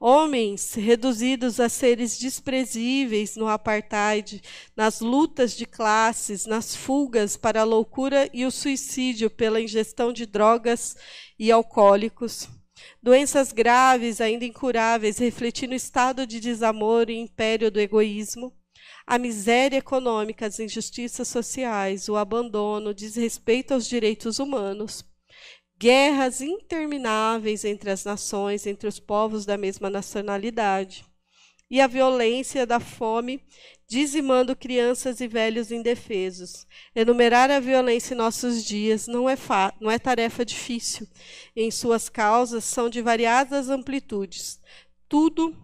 Homens reduzidos a seres desprezíveis no apartheid, nas lutas de classes, nas fugas para a loucura e o suicídio pela ingestão de drogas e alcoólicos. Doenças graves, ainda incuráveis, refletindo o estado de desamor e império do egoísmo a miséria econômica, as injustiças sociais, o abandono, o desrespeito aos direitos humanos, guerras intermináveis entre as nações, entre os povos da mesma nacionalidade, e a violência da fome dizimando crianças e velhos indefesos. Enumerar a violência em nossos dias não é, não é tarefa difícil, em suas causas são de variadas amplitudes. Tudo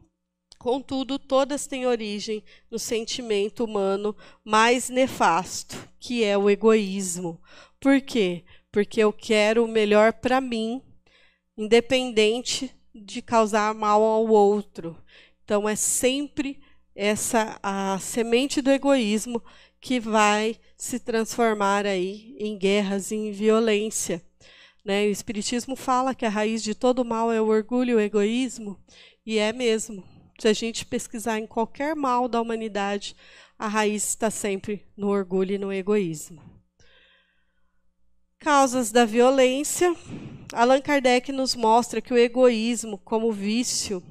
Contudo, todas têm origem no sentimento humano mais nefasto, que é o egoísmo. Por quê? porque eu quero o melhor para mim, independente de causar mal ao outro. Então é sempre essa a semente do egoísmo que vai se transformar aí em guerras e em violência. Né? O Espiritismo fala que a raiz de todo mal é o orgulho e o egoísmo, e é mesmo. Se a gente pesquisar em qualquer mal da humanidade, a raiz está sempre no orgulho e no egoísmo. Causas da violência. Allan Kardec nos mostra que o egoísmo, como vício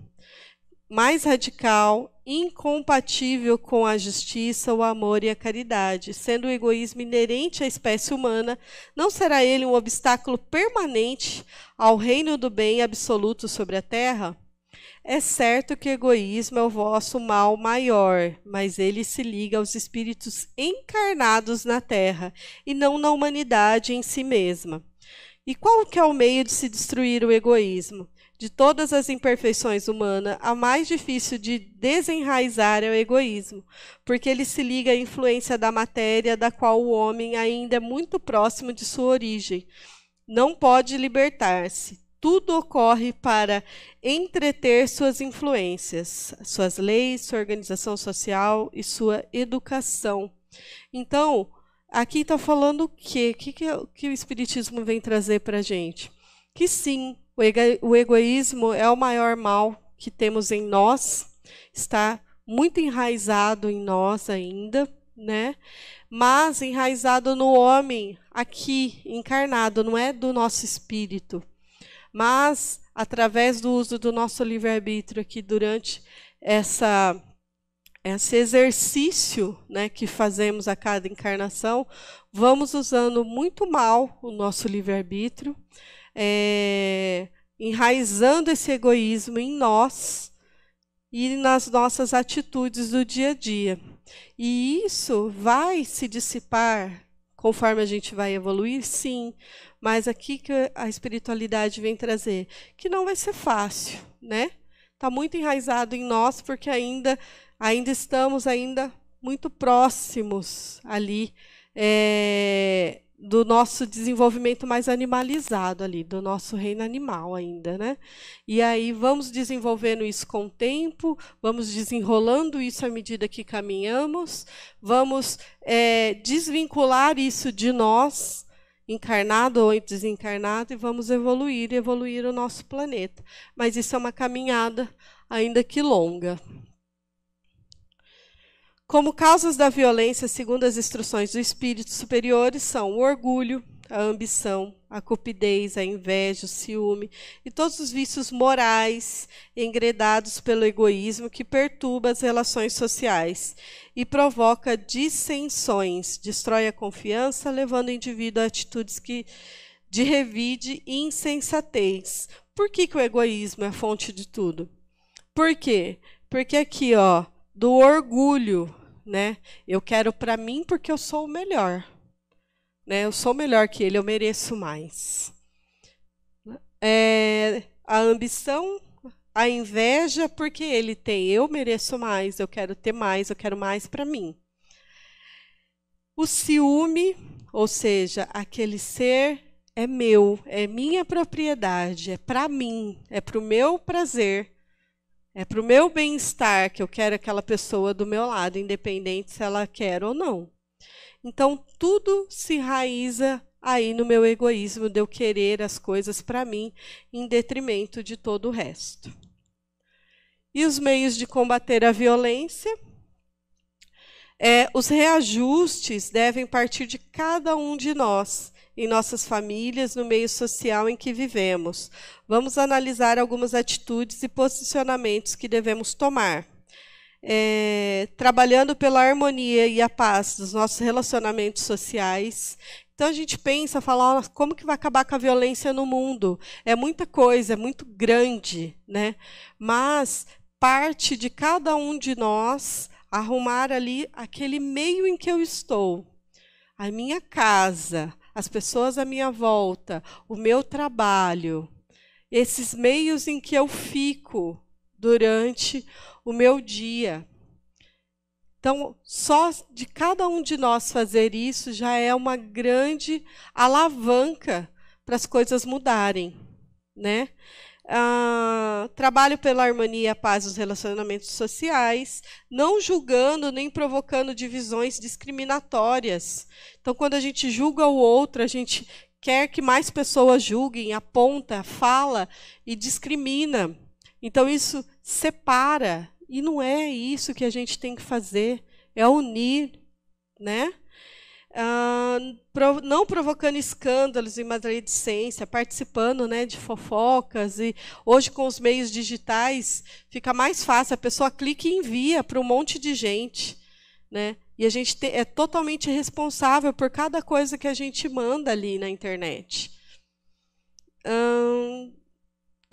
mais radical, incompatível com a justiça, o amor e a caridade. Sendo o egoísmo inerente à espécie humana, não será ele um obstáculo permanente ao reino do bem absoluto sobre a terra? É certo que o egoísmo é o vosso mal maior, mas ele se liga aos espíritos encarnados na terra e não na humanidade em si mesma. E qual que é o meio de se destruir o egoísmo? De todas as imperfeições humanas, a mais difícil de desenraizar é o egoísmo, porque ele se liga à influência da matéria da qual o homem ainda é muito próximo de sua origem. Não pode libertar-se tudo ocorre para entreter suas influências, suas leis, sua organização social e sua educação. Então, aqui está falando o quê? O que, que, é que o Espiritismo vem trazer para a gente? Que sim, o, ego, o egoísmo é o maior mal que temos em nós, está muito enraizado em nós ainda, né? Mas enraizado no homem aqui encarnado, não é do nosso espírito mas através do uso do nosso livre-arbítrio aqui durante essa esse exercício né, que fazemos a cada encarnação, vamos usando muito mal o nosso livre-arbítrio, é, enraizando esse egoísmo em nós e nas nossas atitudes do dia a dia. E isso vai se dissipar conforme a gente vai evoluir, sim, mas aqui que a espiritualidade vem trazer, que não vai ser fácil, né? Está muito enraizado em nós porque ainda, ainda estamos ainda muito próximos ali é, do nosso desenvolvimento mais animalizado ali, do nosso reino animal ainda, né? E aí vamos desenvolvendo isso com o tempo, vamos desenrolando isso à medida que caminhamos, vamos é, desvincular isso de nós encarnado ou desencarnado, e vamos evoluir e evoluir o nosso planeta. Mas isso é uma caminhada ainda que longa. Como causas da violência, segundo as instruções do espírito superiores, são o orgulho, a ambição, a cupidez, a inveja, o ciúme e todos os vícios morais engredados pelo egoísmo que perturba as relações sociais e provoca dissensões, destrói a confiança, levando o indivíduo a atitudes que de revide e insensatez. Por que, que o egoísmo é a fonte de tudo? Por quê? Porque aqui, ó, do orgulho, né? Eu quero para mim porque eu sou o melhor. Né? Eu sou melhor que ele, eu mereço mais. É, a ambição, a inveja, porque ele tem, eu mereço mais, eu quero ter mais, eu quero mais para mim. O ciúme, ou seja, aquele ser é meu, é minha propriedade, é para mim, é para o meu prazer, é para o meu bem-estar que eu quero aquela pessoa do meu lado, independente se ela quer ou não. Então, tudo se raiza aí no meu egoísmo de eu querer as coisas para mim, em detrimento de todo o resto. E os meios de combater a violência? É, os reajustes devem partir de cada um de nós, em nossas famílias, no meio social em que vivemos. Vamos analisar algumas atitudes e posicionamentos que devemos tomar é, trabalhando pela harmonia e a paz dos nossos relacionamentos sociais. Então a gente pensa, fala, como que vai acabar com a violência no mundo? É muita coisa, é muito grande, né? Mas parte de cada um de nós arrumar ali aquele meio em que eu estou, a minha casa, as pessoas à minha volta, o meu trabalho, esses meios em que eu fico durante o meu dia. Então, só de cada um de nós fazer isso já é uma grande alavanca para as coisas mudarem, né? Ah, trabalho pela harmonia e paz nos relacionamentos sociais, não julgando nem provocando divisões discriminatórias. Então, quando a gente julga o outro, a gente quer que mais pessoas julguem, aponta, fala e discrimina. Então isso separa e não é isso que a gente tem que fazer, é unir, né? não provocando escândalos e maledicência, participando né, de fofocas. E hoje, com os meios digitais, fica mais fácil. A pessoa clica e envia para um monte de gente. Né? E a gente é totalmente responsável por cada coisa que a gente manda ali na internet. Hum,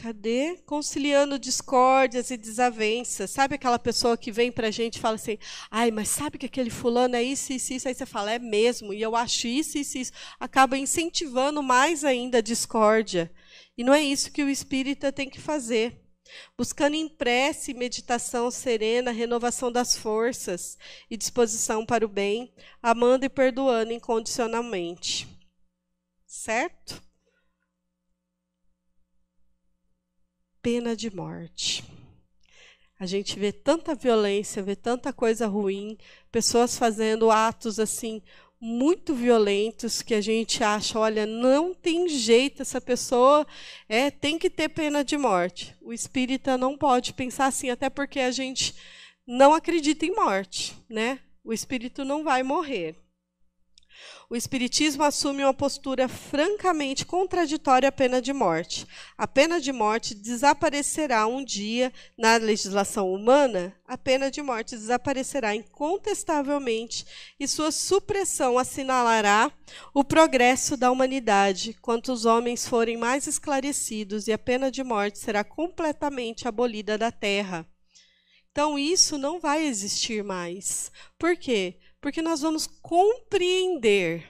Cadê? Conciliando discórdias e desavenças. Sabe aquela pessoa que vem para a gente e fala assim: ai, mas sabe que aquele fulano é isso, isso, isso? Aí você fala: é mesmo, e eu acho isso, isso, isso. Acaba incentivando mais ainda a discórdia. E não é isso que o espírita tem que fazer. Buscando em prece meditação serena, renovação das forças e disposição para o bem, amando e perdoando incondicionalmente. Certo? pena de morte. A gente vê tanta violência, vê tanta coisa ruim, pessoas fazendo atos assim muito violentos que a gente acha, olha, não tem jeito, essa pessoa é tem que ter pena de morte. O espírita não pode pensar assim, até porque a gente não acredita em morte, né? O espírito não vai morrer. O Espiritismo assume uma postura francamente contraditória à pena de morte. A pena de morte desaparecerá um dia na legislação humana, a pena de morte desaparecerá incontestavelmente e sua supressão assinalará o progresso da humanidade quanto os homens forem mais esclarecidos e a pena de morte será completamente abolida da terra. Então, isso não vai existir mais. Por quê? Porque nós vamos compreender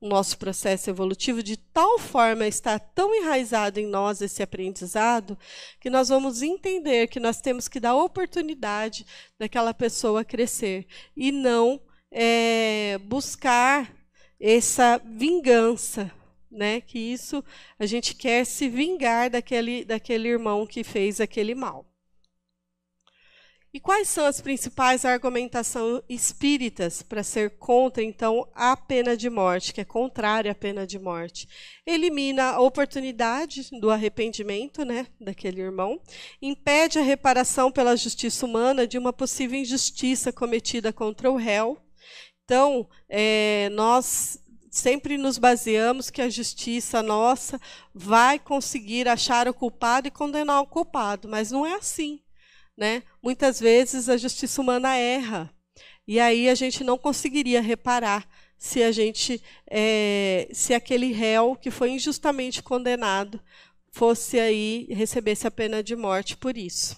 o nosso processo evolutivo de tal forma está tão enraizado em nós esse aprendizado que nós vamos entender que nós temos que dar oportunidade daquela pessoa crescer e não é, buscar essa vingança, né? Que isso a gente quer se vingar daquele daquele irmão que fez aquele mal. E quais são as principais argumentações espíritas para ser contra, então, a pena de morte, que é contrária à pena de morte? Elimina a oportunidade do arrependimento né, daquele irmão, impede a reparação pela justiça humana de uma possível injustiça cometida contra o réu. Então, é, nós sempre nos baseamos que a justiça nossa vai conseguir achar o culpado e condenar o culpado, mas não é assim né? Muitas vezes a justiça humana erra e aí a gente não conseguiria reparar se a gente, é, se aquele réu que foi injustamente condenado fosse aí recebesse a pena de morte por isso.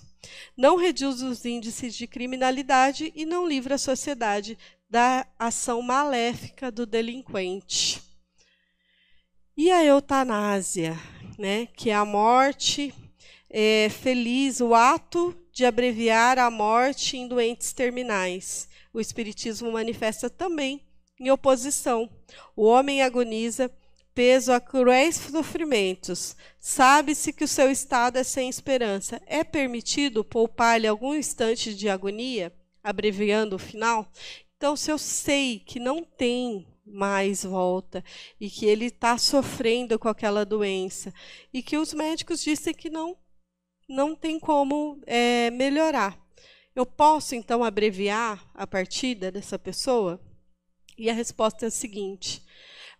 Não reduz os índices de criminalidade e não livra a sociedade da ação maléfica do delinquente. E a eutanásia, né, que é a morte é, feliz, o ato de abreviar a morte em doentes terminais. O Espiritismo manifesta também em oposição. O homem agoniza peso a cruéis sofrimentos. Sabe-se que o seu estado é sem esperança. É permitido poupar-lhe algum instante de agonia, abreviando o final? Então, se eu sei que não tem mais volta e que ele está sofrendo com aquela doença e que os médicos dizem que não não tem como é, melhorar. Eu posso, então, abreviar a partida dessa pessoa? E a resposta é a seguinte: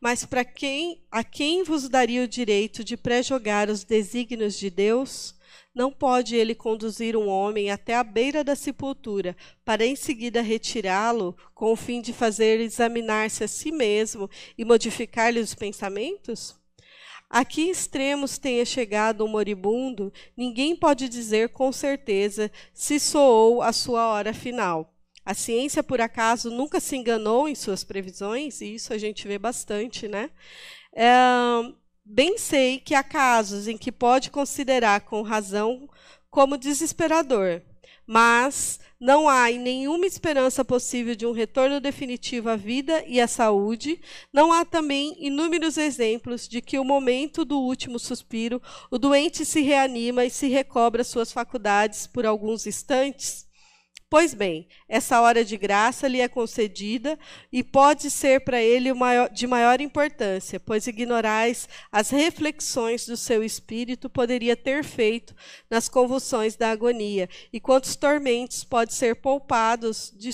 Mas para quem a quem vos daria o direito de pré-jogar os desígnios de Deus? Não pode ele conduzir um homem até a beira da sepultura, para em seguida retirá-lo, com o fim de fazer examinar-se a si mesmo e modificar-lhe os pensamentos? A que extremos tenha chegado o moribundo, ninguém pode dizer com certeza se soou a sua hora final. A ciência, por acaso, nunca se enganou em suas previsões, e isso a gente vê bastante, né? É, bem sei que há casos em que pode considerar com razão como desesperador, mas não há nenhuma esperança possível de um retorno definitivo à vida e à saúde. Não há também inúmeros exemplos de que o momento do último suspiro, o doente se reanima e se recobra suas faculdades por alguns instantes. Pois bem, essa hora de graça lhe é concedida e pode ser para ele de maior importância, pois ignorais as reflexões do seu espírito poderia ter feito nas convulsões da agonia, e quantos tormentos pode ser poupados de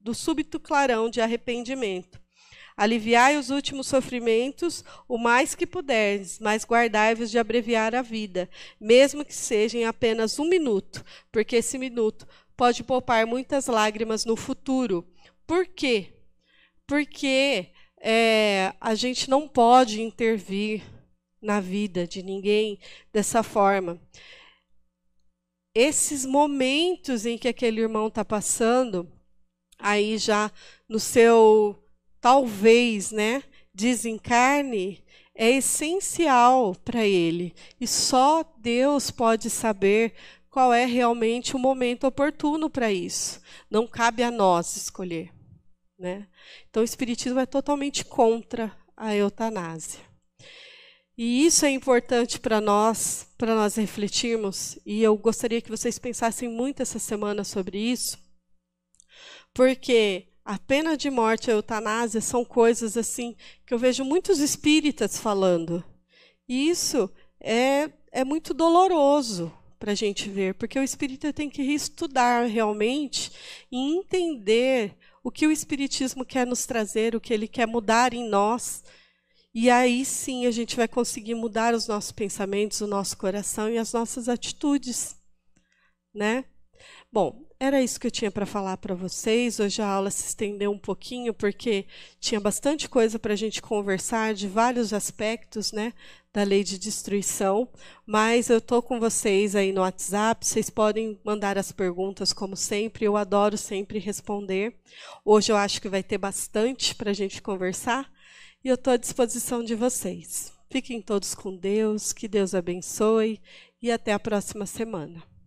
do súbito clarão de arrependimento. Aliviai os últimos sofrimentos o mais que puderes mas guardai-vos de abreviar a vida, mesmo que seja em apenas um minuto, porque esse minuto pode poupar muitas lágrimas no futuro. Por quê? Porque é, a gente não pode intervir na vida de ninguém dessa forma. Esses momentos em que aquele irmão está passando, aí já no seu talvez, né, desencarne, é essencial para ele. E só Deus pode saber qual é realmente o momento oportuno para isso. Não cabe a nós escolher. Né? Então, o Espiritismo é totalmente contra a eutanásia. E isso é importante para nós, para nós refletirmos, e eu gostaria que vocês pensassem muito essa semana sobre isso, porque a pena de morte e a eutanásia são coisas assim que eu vejo muitos espíritas falando. E isso é, é muito doloroso para a gente ver, porque o espírita tem que estudar realmente e entender o que o espiritismo quer nos trazer, o que ele quer mudar em nós. E aí sim a gente vai conseguir mudar os nossos pensamentos, o nosso coração e as nossas atitudes, né? Bom, era isso que eu tinha para falar para vocês. Hoje a aula se estendeu um pouquinho, porque tinha bastante coisa para a gente conversar de vários aspectos né, da lei de destruição. Mas eu estou com vocês aí no WhatsApp, vocês podem mandar as perguntas, como sempre. Eu adoro sempre responder. Hoje eu acho que vai ter bastante para a gente conversar e eu estou à disposição de vocês. Fiquem todos com Deus, que Deus abençoe e até a próxima semana.